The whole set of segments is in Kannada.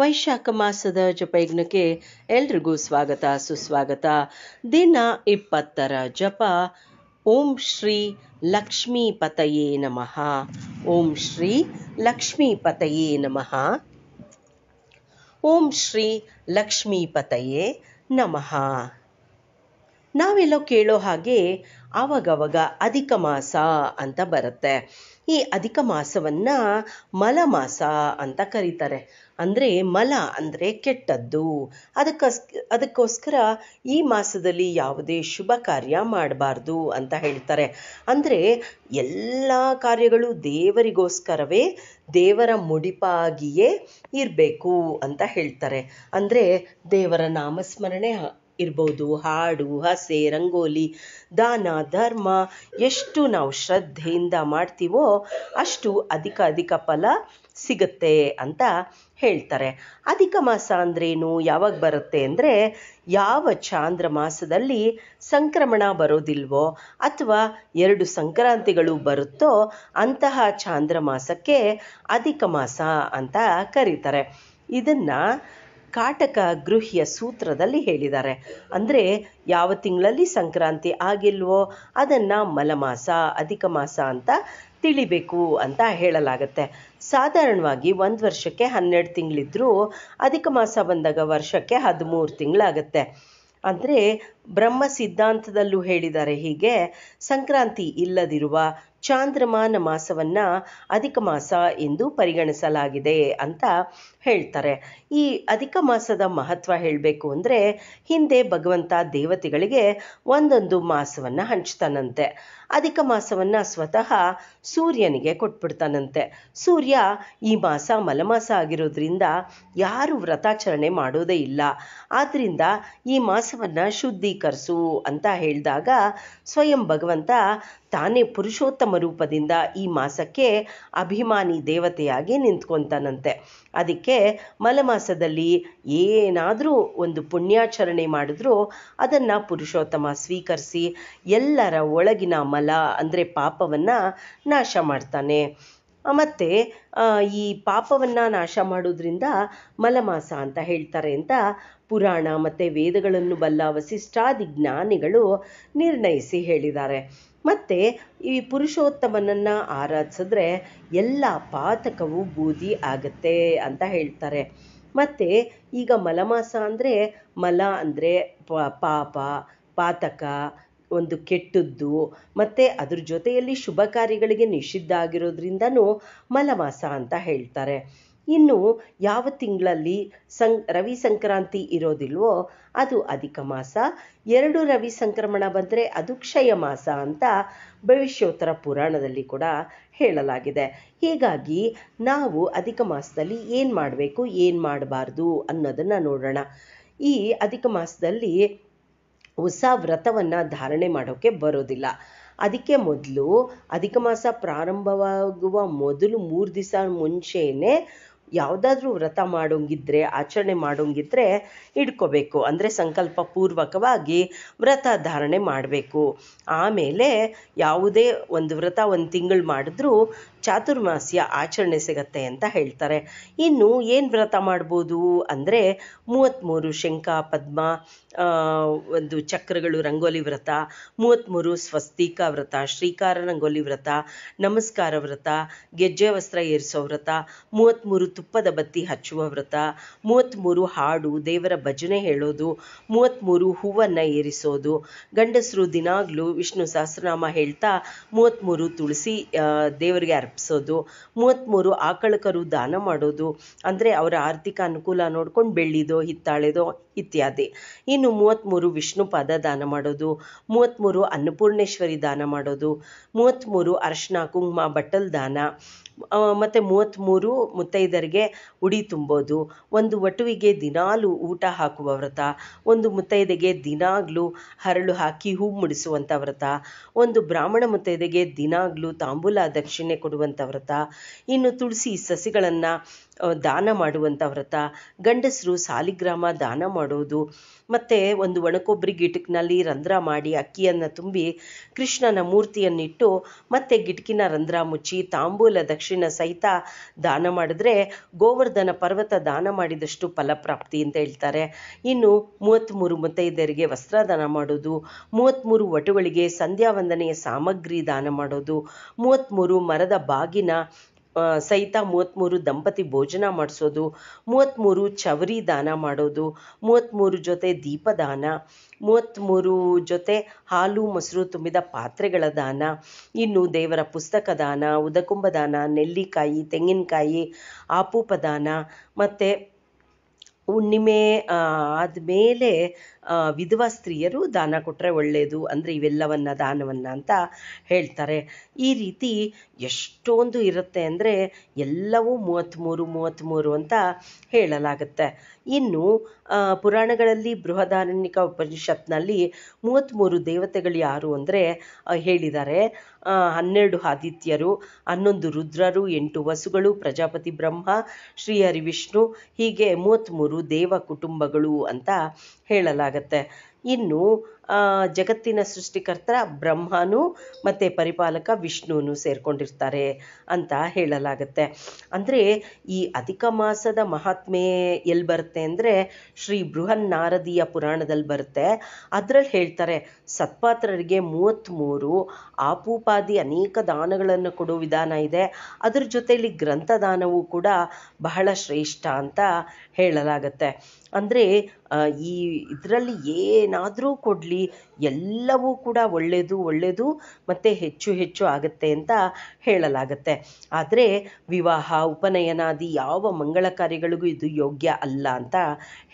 ವೈಶಾಖ ಮಾಸದ ಜಪಯಜ್ಞಕ್ಕೆ ಎಲ್ರಿಗೂ ಸ್ವಾಗತ ಸುಸ್ವಾಗತ ದಿನ ಇಪ್ಪತ್ತರ ಜಪ ಓಂ ಶ್ರೀ ಲಕ್ಷ್ಮೀ ಪತಯೇ ನಮಃ ಓಂ ಶ್ರೀ ಲಕ್ಷ್ಮೀ ಪತಯೇ ನಮಃ ಓಂ ಶ್ರೀ ಲಕ್ಷ್ಮೀ ಪತಯೇ ನಮಃ ನಾವೆಲ್ಲೋ ಕೇಳೋ ಹಾಗೆ ಆವಾಗವಾಗ ಅಧಿಕ ಮಾಸ ಅಂತ ಬರುತ್ತೆ ಈ ಅಧಿಕ ಮಾಸವನ್ನು ಮಲಮಾಸ ಅಂತ ಕರೀತಾರೆ ಅಂದರೆ ಮಲ ಅಂದರೆ ಕೆಟ್ಟದ್ದು ಅದಕ್ಕೋಸ್ ಅದಕ್ಕೋಸ್ಕರ ಈ ಮಾಸದಲ್ಲಿ ಯಾವುದೇ ಶುಭ ಕಾರ್ಯ ಮಾಡಬಾರ್ದು ಅಂತ ಹೇಳ್ತಾರೆ ಅಂದರೆ ಎಲ್ಲ ಕಾರ್ಯಗಳು ದೇವರಿಗೋಸ್ಕರವೇ ದೇವರ ಮುಡಿಪಾಗಿಯೇ ಇರಬೇಕು ಅಂತ ಹೇಳ್ತಾರೆ ಅಂದರೆ ದೇವರ ನಾಮಸ್ಮರಣೆ ಇರ್ಬೋದು ಹಾಡು ಹಸೆ ರಂಗೋಲಿ ದಾನ ಧರ್ಮ ಎಷ್ಟು ನಾವು ಶ್ರದ್ಧೆಯಿಂದ ಮಾಡ್ತೀವೋ ಅಷ್ಟು ಅಧಿಕ ಅಧಿಕ ಫಲ ಸಿಗುತ್ತೆ ಅಂತ ಹೇಳ್ತಾರೆ ಅಧಿಕ ಮಾಸ ಅಂದ್ರೇನು ಯಾವಾಗ ಬರುತ್ತೆ ಅಂದರೆ ಯಾವ ಚಾಂದ್ರ ಮಾಸದಲ್ಲಿ ಸಂಕ್ರಮಣ ಬರೋದಿಲ್ವೋ ಅಥವಾ ಎರಡು ಸಂಕ್ರಾಂತಿಗಳು ಬರುತ್ತೋ ಅಂತಹ ಚಾಂದ್ರ ಮಾಸಕ್ಕೆ ಅಧಿಕ ಮಾಸ ಅಂತ ಕರೀತಾರೆ ಇದನ್ನು ಕಾಟಕ ಗೃಹ್ಯ ಸೂತ್ರದಲ್ಲಿ ಹೇಳಿದ್ದಾರೆ ಅಂದರೆ ಯಾವ ತಿಂಗಳಲ್ಲಿ ಸಂಕ್ರಾಂತಿ ಆಗಿಲ್ವೋ ಅದನ್ನು ಮಲಮಾಸ ಅಧಿಕ ಮಾಸ ಅಂತ ತಿಳಿಬೇಕು ಅಂತ ಹೇಳಲಾಗತ್ತೆ ಸಾಧಾರಣವಾಗಿ ಒಂದು ವರ್ಷಕ್ಕೆ ಹನ್ನೆರಡು ತಿಂಗಳಿದ್ರೂ ಅಧಿಕ ಮಾಸ ಬಂದಾಗ ವರ್ಷಕ್ಕೆ ಹದಿಮೂರು ತಿಂಗಳಾಗತ್ತೆ ಅಂದರೆ ಬ್ರಹ್ಮ ಸಿದ್ಧಾಂತದಲ್ಲೂ ಹೇಳಿದ್ದಾರೆ ಹೀಗೆ ಸಂಕ್ರಾಂತಿ ಇಲ್ಲದಿರುವ ಚಾಂದ್ರಮಾನ ಮಾಸವನ್ನ ಅಧಿಕ ಮಾಸ ಎಂದು ಪರಿಗಣಿಸಲಾಗಿದೆ ಅಂತ ಹೇಳ್ತಾರೆ ಈ ಅಧಿಕ ಮಾಸದ ಮಹತ್ವ ಹೇಳಬೇಕು ಅಂದ್ರೆ ಹಿಂದೆ ಭಗವಂತ ದೇವತೆಗಳಿಗೆ ಒಂದೊಂದು ಮಾಸವನ್ನ ಹಂಚ್ತಾನಂತೆ ಅಧಿಕ ಮಾಸವನ್ನ ಸ್ವತಃ ಸೂರ್ಯನಿಗೆ ಕೊಟ್ಬಿಡ್ತಾನಂತೆ ಸೂರ್ಯ ಈ ಮಾಸ ಮಲಮಾಸ ಆಗಿರೋದ್ರಿಂದ ಯಾರು ವ್ರತಾಚರಣೆ ಮಾಡೋದೇ ಇಲ್ಲ ಆದ್ದರಿಂದ ಈ ಮಾಸವನ್ನ ಶುದ್ಧೀಕರಿಸು ಅಂತ ಹೇಳಿದಾಗ ಸ್ವಯಂ ಭಗವಂತ ತಾನೇ ಪುರುಷೋತ್ತಮ ರೂಪದಿಂದ ಈ ಮಾಸಕ್ಕೆ ಅಭಿಮಾನಿ ದೇವತೆಯಾಗಿ ನಿಂತ್ಕೊತಾನಂತೆ ಅದಕ್ಕೆ ಮಲಮಾಸದಲ್ಲಿ ಏನಾದರೂ ಒಂದು ಪುಣ್ಯಾಚರಣೆ ಮಾಡಿದ್ರೂ ಅದನ್ನು ಪುರುಷೋತ್ತಮ ಸ್ವೀಕರಿಸಿ ಎಲ್ಲರ ಒಳಗಿನ ಮಲ ಅಂದರೆ ಪಾಪವನ್ನು ನಾಶ ಮಾಡ್ತಾನೆ ಮತ್ತು ಈ ಪಾಪವನ್ನು ನಾಶ ಮಾಡೋದ್ರಿಂದ ಮಲಮಾಸ ಅಂತ ಹೇಳ್ತಾರೆ ಅಂತ ಪುರಾಣ ಮತ್ತು ವೇದಗಳನ್ನು ಬಲ್ಲ ವಸಿಷ್ಠಾದಿ ಜ್ಞಾನಿಗಳು ನಿರ್ಣಯಿಸಿ ಹೇಳಿದ್ದಾರೆ ಮತ್ತು ಈ ಪುರುಷೋತ್ತಮನನ್ನು ಆರಾಧಿಸಿದ್ರೆ ಎಲ್ಲ ಪಾತಕವು ಬೂದಿ ಆಗತ್ತೆ ಅಂತ ಹೇಳ್ತಾರೆ ಮತ್ತು ಈಗ ಮಲಮಾಸ ಅಂದರೆ ಮಲ ಅಂದರೆ ಪಾಪ ಪಾತಕ ಒಂದು ಕೆಟ್ಟದ್ದು ಮತ್ತು ಅದ್ರ ಜೊತೆಯಲ್ಲಿ ಶುಭ ಕಾರ್ಯಗಳಿಗೆ ನಿಷಿದ್ಧ ಆಗಿರೋದ್ರಿಂದನೂ ಮಲಮಾಸ ಅಂತ ಹೇಳ್ತಾರೆ ಇನ್ನು ಯಾವ ತಿಂಗಳಲ್ಲಿ ಸಂ ರವಿ ಸಂಕ್ರಾಂತಿ ಇರೋದಿಲ್ವೋ ಅದು ಅಧಿಕ ಮಾಸ ಎರಡು ರವಿ ಸಂಕ್ರಮಣ ಬಂದರೆ ಅದು ಕ್ಷಯ ಮಾಸ ಅಂತ ಭವಿಷ್ಯೋತ್ತರ ಪುರಾಣದಲ್ಲಿ ಕೂಡ ಹೇಳಲಾಗಿದೆ ಹೀಗಾಗಿ ನಾವು ಅಧಿಕ ಮಾಸದಲ್ಲಿ ಏನು ಮಾಡಬೇಕು ಏನು ಮಾಡಬಾರ್ದು ಅನ್ನೋದನ್ನು ನೋಡೋಣ ಈ ಅಧಿಕ ಮಾಸದಲ್ಲಿ ಹೊಸ ವ್ರತವನ್ನು ಧಾರಣೆ ಮಾಡೋಕೆ ಬರೋದಿಲ್ಲ ಅದಕ್ಕೆ ಮೊದಲು ಅಧಿಕ ಮಾಸ ಪ್ರಾರಂಭವಾಗುವ ಮೊದಲು ಮೂರು ದಿವಸ ಮುಂಚೆಯೇ ಯಾವುದಾದ್ರೂ ವ್ರತ ಮಾಡೋಂಗಿದ್ರೆ ಆಚರಣೆ ಮಾಡೋಂಗಿದ್ರೆ ಇಟ್ಕೋಬೇಕು ಅಂದರೆ ಸಂಕಲ್ಪ ಪೂರ್ವಕವಾಗಿ ವ್ರತ ಧಾರಣೆ ಮಾಡಬೇಕು ಆಮೇಲೆ ಯಾವುದೇ ಒಂದು ವ್ರತ ಒಂದು ತಿಂಗಳು ಮಾಡಿದ್ರೂ ಚಾತುರ್ಮಾಸ್ಯ ಆಚರಣೆ ಸಿಗತ್ತೆ ಅಂತ ಹೇಳ್ತಾರೆ ಇನ್ನು ಏನ್ ವ್ರತ ಮಾಡ್ಬೋದು ಅಂದರೆ ಮೂವತ್ತ್ಮೂರು ಶಂಖ ಪದ್ಮ ಒಂದು ಚಕ್ರಗಳು ರಂಗೋಲಿ ವ್ರತ ಮೂವತ್ತ್ಮೂರು ಸ್ವಸ್ತಿಕ ವ್ರತ ಶ್ರೀಕಾರ ರಂಗೋಲಿ ವ್ರತ ನಮಸ್ಕಾರ ವ್ರತ ಗೆಜ್ಜೆ ವಸ್ತ್ರ ಏರಿಸೋ ವ್ರತ ಮೂವತ್ತ್ಮೂರು ತುಪ್ಪದ ಬತ್ತಿ ಹಚ್ಚುವ ವ್ರತ ಮೂವತ್ತ್ಮೂರು ಹಾಡು ದೇವರ ಭಜನೆ ಹೇಳೋದು ಮೂವತ್ತ್ಮೂರು ಹೂವನ್ನು ಏರಿಸೋದು ಗಂಡಸರು ದಿನಾಗ್ಲು ವಿಷ್ಣು ಸಹಸ್ರನಾಮ ಹೇಳ್ತಾ ಮೂವತ್ತ್ಮೂರು ತುಳಸಿ ದೇವರಿಗೆ ಅರ್ಪಿಸೋದು ಮೂವತ್ತ್ಮೂರು ಆಕಳ ಕರು ದಾನ ಮಾಡೋದು ಅಂದ್ರೆ ಅವರ ಆರ್ಥಿಕ ಅನುಕೂಲ ನೋಡ್ಕೊಂಡು ಬೆಳ್ಳಿದೋ ಹಿತ್ತಾಳೆದೋ ಇತ್ಯಾದಿ ಇನ್ನು ಮೂವತ್ತ್ಮೂರು ವಿಷ್ಣು ಪಾದ ದಾನ ಮಾಡೋದು ಮೂವತ್ತ್ಮೂರು ಅನ್ನಪೂರ್ಣೇಶ್ವರಿ ದಾನ ಮಾಡೋದು ಮೂವತ್ತ್ಮೂರು ಅರಶಿನ ಕುಂಕುಮ ಬಟ್ಟಲ್ ದಾನ ಮತ್ತು ಮೂವತ್ತ್ಮೂರು ಮುತ್ತೈದರಿಗೆ ಉಡಿ ತುಂಬೋದು ಒಂದು ವಟುವಿಗೆ ದಿನಾಲು ಊಟ ಹಾಕುವ ವ್ರತ ಒಂದು ಮುತ್ತೈದೆಗೆ ದಿನಾಗಲೂ ಹರಳು ಹಾಕಿ ಹೂ ಮುಡಿಸುವಂಥ ವ್ರತ ಒಂದು ಬ್ರಾಹ್ಮಣ ಮುತ್ತೈದೆಗೆ ದಿನಾಗ್ಲೂ ತಾಂಬೂಲ ದಕ್ಷಿಣೆ ಕೊಡುವಂಥ ವ್ರತ ಇನ್ನು ತುಳಸಿ ಸಸಿಗಳನ್ನು ದಾನ ಮಾಡುವಂಥ ವ್ರತ ಗಂಡಸರು ಸಾಲಿಗ್ರಾಮ ದಾನ ಮಾಡೋದು ಮತ್ತು ಒಂದು ಒಣಕೊಬ್ಬರಿ ಗಿಟಕ್ನಲ್ಲಿ ರಂಧ್ರ ಮಾಡಿ ಅಕ್ಕಿಯನ್ನು ತುಂಬಿ ಕೃಷ್ಣನ ಮೂರ್ತಿಯನ್ನಿಟ್ಟು ಮತ್ತೆ ಗಿಟಕಿನ ರಂಧ್ರ ಮುಚ್ಚಿ ತಾಂಬೂಲ ದಕ್ಷಿಣ ಸಹಿತ ದಾನ ಮಾಡಿದ್ರೆ ಗೋವರ್ಧನ ಪರ್ವತ ದಾನ ಮಾಡಿದಷ್ಟು ಫಲಪ್ರಾಪ್ತಿ ಅಂತ ಹೇಳ್ತಾರೆ ಇನ್ನು ಮೂವತ್ತ್ಮೂರು ವಸ್ತ್ರ ದಾನ ಮಾಡೋದು ಮೂವತ್ತ್ಮೂರು ವಟುಗಳಿಗೆ ಸಂಧ್ಯಾವಂದನೆಯ ಸಾಮಗ್ರಿ ದಾನ ಮಾಡೋದು ಮೂವತ್ತ್ಮೂರು ಮರದ ಬಾಗಿನ ಸಹಿತ ಮೂವತ್ತ್ಮೂರು ದಂಪತಿ ಭೋಜನ ಮಾಡಿಸೋದು ಮೂವತ್ತ್ಮೂರು ಚವರಿ ದಾನ ಮಾಡೋದು ಮೂವತ್ತ್ಮೂರು ಜೊತೆ ದೀಪದಾನ ಮೂವತ್ತ್ಮೂರು ಜೊತೆ ಹಾಲು ಮೊಸರು ತುಂಬಿದ ಪಾತ್ರೆಗಳ ದಾನ ಇನ್ನು ದೇವರ ಪುಸ್ತಕ ದಾನ ಉದಕುಂಬ ದಾನ ನೆಲ್ಲಿಕಾಯಿ ತೆಂಗಿನಕಾಯಿ ಆಪೂಪ ದಾನ ಮತ್ತು ಹುಣ್ಣಿಮೆ ಆದಮೇಲೆ ವಿಧವಾ ಸ್ತ್ರೀಯರು ದಾನ ಕೊಟ್ಟರೆ ಒಳ್ಳೆಯದು ಅಂದರೆ ಇವೆಲ್ಲವನ್ನ ದಾನವನ್ನು ಅಂತ ಹೇಳ್ತಾರೆ ಈ ರೀತಿ ಎಷ್ಟೊಂದು ಇರುತ್ತೆ ಅಂದರೆ ಎಲ್ಲವೂ ಮೂವತ್ತ್ಮೂರು ಮೂವತ್ತ್ಮೂರು ಅಂತ ಹೇಳಲಾಗುತ್ತೆ ಇನ್ನು ಪುರಾಣಗಳಲ್ಲಿ ಬೃಹದಾರಣ್ಯಕ ಉಪನಿಷತ್ನಲ್ಲಿ ಮೂವತ್ತ್ಮೂರು ದೇವತೆಗಳು ಯಾರು ಅಂದರೆ ಹೇಳಿದ್ದಾರೆ ಹನ್ನೆರಡು ಆದಿತ್ಯರು ಹನ್ನೊಂದು ರುದ್ರರು ಎಂಟು ವಸುಗಳು ಪ್ರಜಾಪತಿ ಬ್ರಹ್ಮ ಶ್ರೀಹರಿವಿಷ್ಣು ಹೀಗೆ ಮೂವತ್ತ್ಮೂರು ದೇವ ಕುಟುಂಬಗಳು ಅಂತ ಹೇಳಲಾಗ ಆಗುತ್ತೆ ಇನ್ನು ಜಗತ್ತಿನ ಸೃಷ್ಟಿಕರ್ತ ಬ್ರಹ್ಮನೂ ಮತ್ತು ಪರಿಪಾಲಕ ವಿಷ್ಣುವೂ ಸೇರ್ಕೊಂಡಿರ್ತಾರೆ ಅಂತ ಹೇಳಲಾಗತ್ತೆ ಅಂದರೆ ಈ ಅಧಿಕ ಮಾಸದ ಮಹಾತ್ಮೆ ಎಲ್ಲಿ ಬರುತ್ತೆ ಅಂದರೆ ಶ್ರೀ ಬೃಹನ್ನಾರದಿಯ ಪುರಾಣದಲ್ಲಿ ಬರುತ್ತೆ ಅದ್ರಲ್ಲಿ ಹೇಳ್ತಾರೆ ಸತ್ಪಾತ್ರರಿಗೆ ಮೂವತ್ತ್ಮೂರು ಆಪೂಪಾದಿ ಅನೇಕ ದಾನಗಳನ್ನು ಕೊಡೋ ವಿಧಾನ ಇದೆ ಅದರ ಜೊತೆಯಲ್ಲಿ ಗ್ರಂಥದಾನವೂ ಕೂಡ ಬಹಳ ಶ್ರೇಷ್ಠ ಅಂತ ಹೇಳಲಾಗತ್ತೆ ಅಂದರೆ ಈ ಇದರಲ್ಲಿ ಏ ಏನಾದರೂ ಕೊಡ್ಲಿ ಎಲ್ಲವೂ ಕೂಡ ಒಳ್ಳೆಯದು ಒಳ್ಳೆಯದು ಮತ್ತು ಹೆಚ್ಚು ಹೆಚ್ಚು ಆಗುತ್ತೆ ಅಂತ ಹೇಳಲಾಗುತ್ತೆ ಆದರೆ ವಿವಾಹ ಉಪನಯನಾದಿ ಯಾವ ಮಂಗಳ ಕಾರ್ಯಗಳಿಗೂ ಇದು ಯೋಗ್ಯ ಅಲ್ಲ ಅಂತ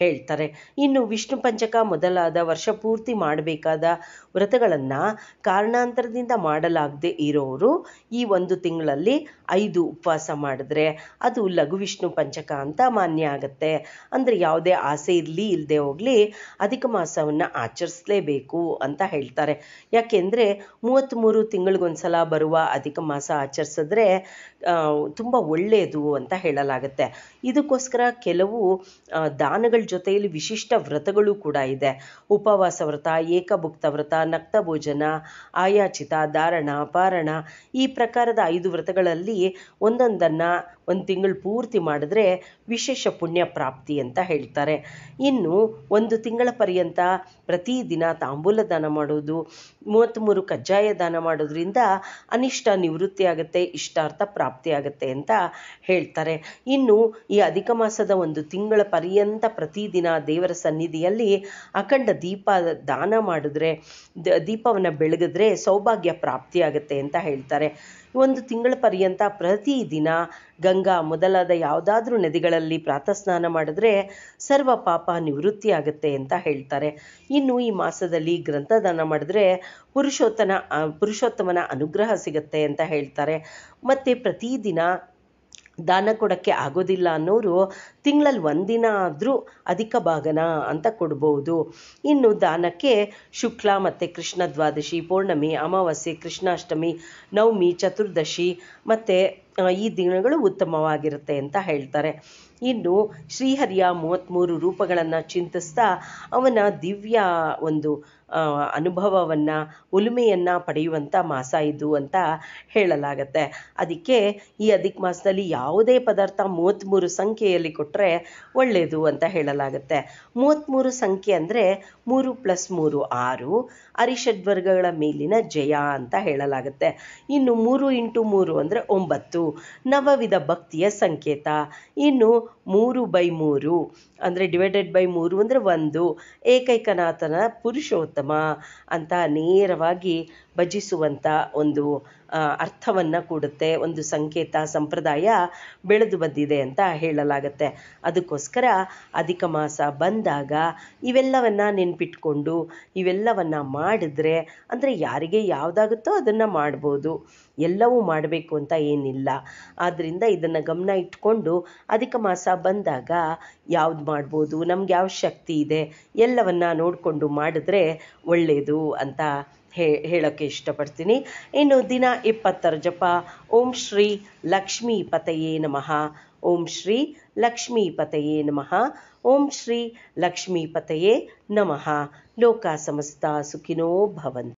ಹೇಳ್ತಾರೆ ಇನ್ನು ವಿಷ್ಣು ಪಂಚಕ ಮೊದಲಾದ ವರ್ಷ ಪೂರ್ತಿ ಮಾಡಬೇಕಾದ ವ್ರತಗಳನ್ನು ಕಾರಣಾಂತರದಿಂದ ಮಾಡಲಾಗದೆ ಇರೋರು ಈ ಒಂದು ತಿಂಗಳಲ್ಲಿ ಐದು ಉಪವಾಸ ಮಾಡಿದ್ರೆ ಅದು ಲಘು ವಿಷ್ಣು ಪಂಚಕ ಅಂತ ಮಾನ್ಯ ಆಗತ್ತೆ ಅಂದರೆ ಯಾವುದೇ ಆಸೆ ಇರಲಿ ಇಲ್ಲದೆ ಹೋಗಲಿ ಅಧಿಕ ಮಾಸವನ್ನು ಆಚರಿಸಲೇಬೇಕು ಅಂತ ಹೇಳ್ತಾರೆ ಯಾಕೆಂದರೆ ಮೂವತ್ತ್ಮೂರು ತಿಂಗಳಿಗೊಂದ್ಸಲ ಬರುವ ಅಧಿಕ ಮಾಸ ಆಚರಿಸಿದ್ರೆ ತುಂಬ ಒಳ್ಳೆಯದು ಅಂತ ಹೇಳಲಾಗುತ್ತೆ ಇದಕ್ಕೋಸ್ಕರ ಕೆಲವು ದಾನಗಳ ಜೊತೆಯಲ್ಲಿ ವಿಶಿಷ್ಟ ವ್ರತಗಳು ಕೂಡ ಇದೆ ಉಪವಾಸ ವ್ರತ ಏಕಭುಕ್ತ ವ್ರತ ನಕ್ತ ಭೋಜನ ಆಯಾಚಿತ ಧಾರಣ ಪಾರಣ ಈ ಪ್ರಕಾರದ ಐದು ವ್ರತಗಳಲ್ಲಿ ಒಂದೊಂದನ್ನು ಒಂದು ತಿಂಗಳು ಪೂರ್ತಿ ಮಾಡಿದ್ರೆ ವಿಶೇಷ ಪುಣ್ಯ ಪ್ರಾಪ್ತಿ ಅಂತ ಹೇಳ್ತಾರೆ ಇನ್ನು ಒಂದು ತಿಂಗಳ ಪರ್ಯಂತ ಪ್ರತಿದಿನ ತಾಂಬೂಲ ದಾನ ಮಾಡೋದು ಮೂರು ಕಜ್ಜಾಯ ದಾನ ಮಾಡೋದ್ರಿಂದ ಅನಿಷ್ಟ ನಿವೃತ್ತಿ ಆಗುತ್ತೆ ಇಷ್ಟಾರ್ಥ ಪ್ರಾಪ್ತಿ ಆಗುತ್ತೆ ಅಂತ ಹೇಳ್ತಾರೆ ಇನ್ನು ಈ ಅಧಿಕ ಮಾಸದ ಒಂದು ತಿಂಗಳ ಪರ್ಯಂತ ಪ್ರತಿದಿನ ದೇವರ ಸನ್ನಿಧಿಯಲ್ಲಿ ಅಖಂಡ ದೀಪ ದಾನ ಮಾಡಿದ್ರೆ ದೀಪವನ್ನ ಬೆಳಗಿದ್ರೆ ಸೌಭಾಗ್ಯ ಪ್ರಾಪ್ತಿ ಪ್ರಾಪ್ತಿಯಾಗುತ್ತೆ ಅಂತ ಹೇಳ್ತಾರೆ ಒಂದು ತಿಂಗಳ ಪರ್ಯಂತ ದಿನ ಗಂಗಾ ಮೊದಲಾದ ಯಾವುದಾದ್ರೂ ನದಿಗಳಲ್ಲಿ ಪ್ರಾತಃ ಸ್ನಾನ ಮಾಡಿದ್ರೆ ಸರ್ವ ಪಾಪ ನಿವೃತ್ತಿ ಆಗುತ್ತೆ ಅಂತ ಹೇಳ್ತಾರೆ ಇನ್ನು ಈ ಮಾಸದಲ್ಲಿ ಗ್ರಂಥದಾನ ಮಾಡಿದ್ರೆ ಪುರುಷೋತ್ತನ ಪುರುಷೋತ್ತಮನ ಅನುಗ್ರಹ ಸಿಗುತ್ತೆ ಅಂತ ಹೇಳ್ತಾರೆ ಮತ್ತು ಪ್ರತಿದಿನ ದಾನ ಕೊಡೋಕ್ಕೆ ಆಗೋದಿಲ್ಲ ಅನ್ನೋರು ತಿಂಗಳಲ್ಲಿ ಒಂದಿನ ಆದರೂ ಅಧಿಕ ಭಾಗನ ಅಂತ ಕೊಡ್ಬೋದು ಇನ್ನು ದಾನಕ್ಕೆ ಶುಕ್ಲ ಮತ್ತು ಕೃಷ್ಣ ದ್ವಾದಶಿ ಪೌರ್ಣಮಿ ಅಮಾವಾಸ್ಯೆ ಕೃಷ್ಣಾಷ್ಟಮಿ ನವಮಿ ಚತುರ್ದಶಿ ಮತ್ತು ಈ ದಿನಗಳು ಉತ್ತಮವಾಗಿರುತ್ತೆ ಅಂತ ಹೇಳ್ತಾರೆ ಇನ್ನು ಶ್ರೀಹರಿಯ ಮೂವತ್ತ್ಮೂರು ರೂಪಗಳನ್ನು ಚಿಂತಿಸ್ತಾ ಅವನ ದಿವ್ಯ ಒಂದು ಅನುಭವವನ್ನು ಉಲುಮೆಯನ್ನು ಪಡೆಯುವಂಥ ಮಾಸ ಇದು ಅಂತ ಹೇಳಲಾಗತ್ತೆ ಅದಕ್ಕೆ ಈ ಅಧಿಕ ಮಾಸದಲ್ಲಿ ಯಾವುದೇ ಪದಾರ್ಥ ಮೂವತ್ತ್ಮೂರು ಸಂಖ್ಯೆಯಲ್ಲಿ ಕೊಟ್ಟರೆ ಒಳ್ಳೆಯದು ಅಂತ ಹೇಳಲಾಗುತ್ತೆ ಮೂವತ್ತ್ಮೂರು ಸಂಖ್ಯೆ ಅಂದರೆ ಮೂರು ಪ್ಲಸ್ ಮೂರು ಆರು ಅರಿಷಡ್ವರ್ಗಗಳ ಮೇಲಿನ ಜಯ ಅಂತ ಹೇಳಲಾಗುತ್ತೆ ಇನ್ನು ಮೂರು ಇಂಟು ಮೂರು ಅಂದರೆ ಒಂಬತ್ತು ನವವಿಧ ಭಕ್ತಿಯ ಸಂಕೇತ ಇನ್ನು ಮೂರು ಬೈ ಮೂರು ಅಂದರೆ ಡಿವೈಡೆಡ್ ಬೈ ಮೂರು ಅಂದರೆ ಒಂದು ಏಕೈಕನಾಥನ ಪುರುಷೋತ್ತಮ ಅಂತ ನೇರವಾಗಿ ಭಜಿಸುವಂಥ ಒಂದು ಅರ್ಥವನ್ನು ಕೊಡುತ್ತೆ ಒಂದು ಸಂಕೇತ ಸಂಪ್ರದಾಯ ಬೆಳೆದು ಬಂದಿದೆ ಅಂತ ಹೇಳಲಾಗತ್ತೆ ಅದಕ್ಕೋಸ್ಕರ ಅಧಿಕ ಮಾಸ ಬಂದಾಗ ಇವೆಲ್ಲವನ್ನು ನೆನ್ಪಿಟ್ಕೊಂಡು ಇವೆಲ್ಲವನ್ನು ಮಾಡಿದ್ರೆ ಅಂದರೆ ಯಾರಿಗೆ ಯಾವುದಾಗುತ್ತೋ ಅದನ್ನು ಮಾಡ್ಬೋದು ಎಲ್ಲವೂ ಮಾಡಬೇಕು ಅಂತ ಏನಿಲ್ಲ ಆದ್ದರಿಂದ ಇದನ್ನು ಗಮನ ಇಟ್ಕೊಂಡು ಅಧಿಕ ಮಾಸ ಬಂದಾಗ ಯಾವ್ದು ಮಾಡ್ಬೋದು ನಮ್ಗೆ ಯಾವ ಶಕ್ತಿ ಇದೆ ಎಲ್ಲವನ್ನ ನೋಡಿಕೊಂಡು ಮಾಡಿದ್ರೆ ಒಳ್ಳೆಯದು ಅಂತ ಹೇಳೋಕ್ಕೆ ಇಷ್ಟಪಡ್ತೀನಿ ಇನ್ನು ದಿನ ಇಪ್ಪತ್ತರ ಜಪ ಓಂ ಶ್ರೀ ಲಕ್ಷ್ಮೀ ಪತಯೇ ನಮಃ ಓಂ ಶ್ರೀ ಲಕ್ಷ್ಮೀ ಪತಯೇ ನಮಃ ಓಂ ಶ್ರೀ ಲಕ್ಷ್ಮೀ ಪತಯೇ ನಮಃ ಲೋಕ ಸಮಸ್ತ ಸುಖಿನೋ ಭವಂತ